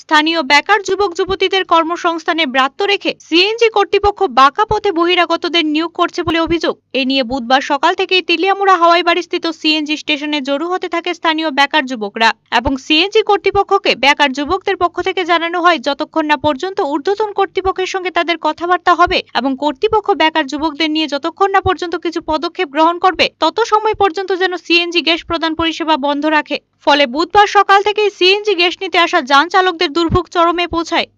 স্থানীয় বেকার যুবক যুবতীদের কর্মসংস্থানে ব্রাত্য রেখে সিএনজি কর্তৃপক্ষ বাঁকা পথে বহিরাগতদের নিয়োগ করছে বলে অভিযোগ এ নিয়ে বুধবার সকাল থেকেই তিলিয়ামুড়া হাওয়াই বাড়িস্থিত স্থিত সিএনজি স্টেশনে জড়ো হতে থাকে স্থানীয় বেকার যুবকরা এবং সিএনজি কর্তৃপক্ষকে বেকার যুবকদের পক্ষ থেকে জানানো হয় যতক্ষণ না পর্যন্ত ঊর্ধ্বতন কর্তৃপক্ষের সঙ্গে তাদের কথাবার্তা হবে এবং কর্তৃপক্ষ বেকার যুবকদের নিয়ে যতক্ষণ না পর্যন্ত কিছু পদক্ষেপ গ্রহণ করবে তত সময় পর্যন্ত যেন সিএনজি গ্যাস প্রদান পরিষেবা বন্ধ রাখে ফলে বুধবার সকাল থেকেই সিএনজি গ্যাস নিতে আসা যান চালকদের দুর্ভোগ চরমে পৌঁছায়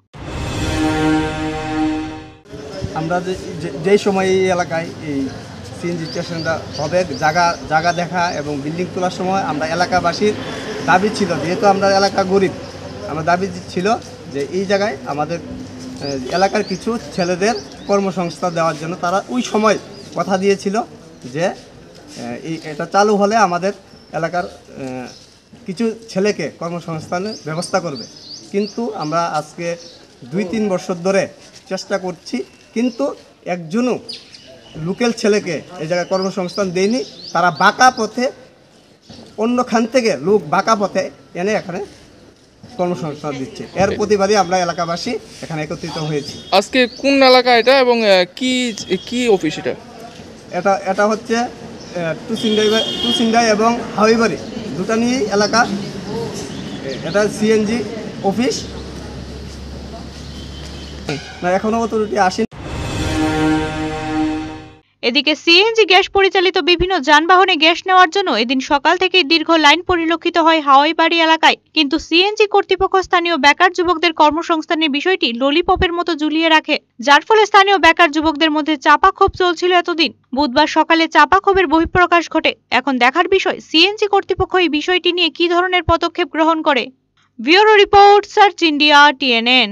আমরা যেই সময় এই এলাকায় এই সিএনজি স্টেশনটা হবে জায়গা জায়গা দেখা এবং বিল্ডিং তোলার সময় আমরা এলাকাবাসীর দাবি ছিল যেহেতু আমরা এলাকা গরিব আমরা দাবি ছিল যে এই জায়গায় আমাদের এলাকার কিছু ছেলেদের কর্মসংস্থা দেওয়ার জন্য তারা ওই সময় কথা দিয়েছিল যে এই এটা চালু হলে আমাদের এলাকার কিছু ছেলেকে কর্মসংস্থানের ব্যবস্থা করবে কিন্তু আমরা আজকে দুই তিন বছর ধরে চেষ্টা করছি কিন্তু একজনও লোকাল ছেলেকে এই জায়গায় কর্মসংস্থান দেয়নি তারা বাঁকা পথে অন্যখান থেকে লোক বাঁকা পথে এনে এখানে কর্মসংস্থান দিচ্ছে এর প্রতিবাদে আমরা এলাকাবাসী এখানে একত্রিত হয়েছি আজকে কোন এলাকা এটা এবং কি কি অফিস এটা এটা এটা হচ্ছে টু টু সিংডাই এবং হাওয়াইবাড়ি দুটা নিয়েই এলাকা এটা সিএনজি অফিস না এখনও তো রুটি আসেনি এদিকে সিএনজি গ্যাস পরিচালিত বিভিন্ন যানবাহনে গ্যাস নেওয়ার জন্য এদিন সকাল থেকে দীর্ঘ লাইন পরিলক্ষিত হয় হাওয়াইবাড়ি এলাকায় কিন্তু সিএনজি কর্তৃপক্ষ স্থানীয় বেকার যুবকদের কর্মসংস্থানের বিষয়টি ললিপপের মতো ঝুলিয়ে রাখে যার ফলে স্থানীয় বেকার যুবকদের মধ্যে চাপা ক্ষোভ চলছিল এতদিন বুধবার সকালে চাপা ক্ষোভের বহিঃপ্রকাশ ঘটে এখন দেখার বিষয় সিএনজি কর্তৃপক্ষ এই বিষয়টি নিয়ে কি ধরনের পদক্ষেপ গ্রহণ করে bureau report search India TNN